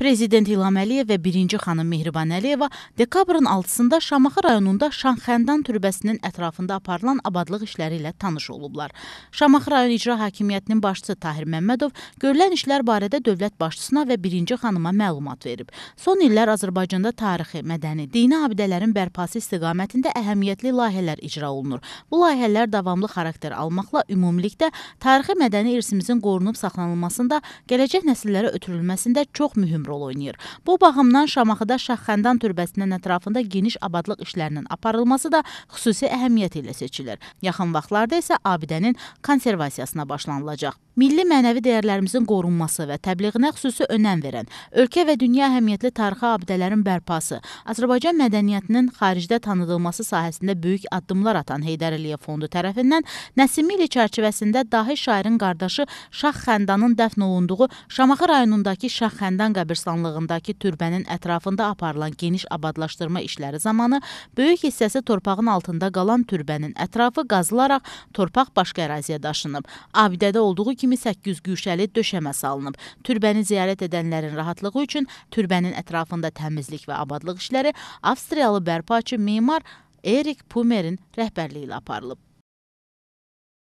Prezident İlham Əliyev və birinci xanım Mehriban Əliyeva dekabrın 6-sında Şamaxı rayonunda Şanxəndan türbəsinin ətrafında aparılan abadlıq işləri ilə tanış olublar. Şamaxı rayon icra hakimiyyətinin başçısı Tahir Məmmədov görülən işlər barədə dövlət başçısına və birinci xanıma məlumat verib. Son illər Azərbaycanda tarixi, mədəni, dini abidələrin bərpası istiqamətində əhəmiyyətli layihələr icra olunur. Bu layihələr davamlı xarakter almaqla ümumilikdə tarixi mədəni irsimizin qorunub saxlanılmasında, gələcək nəsillərə ötürülməsində çox mühüm rol oynayır. Bu baxımdan Şamaxıda Şaxxəndan türbəsinin ətrafında geniş abadlıq işlərinin aparılması da xüsusi əhəmiyyət ilə seçilir. Yaxın vaxtlarda isə abidənin konservasiyasına başlanılacaq. Milli mənəvi dəyərlərimizin qorunması və təbliğinə xüsusi önəm verən, ölkə və dünya əhəmiyyətli tarixi abidələrin bərpası, Azərbaycan mədəniyyətinin xaricdə tanıdılması sahəsində böyük addımlar atan Heydər Əliyev fondu tərəfindən Nəsimili çərçivəsində dahi şairin qardaşı Şah Xəndanın dəfn olunduğu Şamaxı rayonundakı Şah Xəndan qəbir başçısanlığındakı türbənin ətrafında aparılan geniş abadlaşdırma işləri zamanı böyük hissəsi torpağın altında qalan türbənin ətrafı qazılaraq torpaq başqa əraziyə daşınıb. Abidədə olduğu kimi 8 güşəli döşəmə salınıb. Türbəni ziyarət edənlərin rahatlığı üçün türbənin ətrafında təmizlik və abadlıq işləri Avstriyalı bərpaçı memar Erik Pumerin rəhbərliyi ilə aparılıb.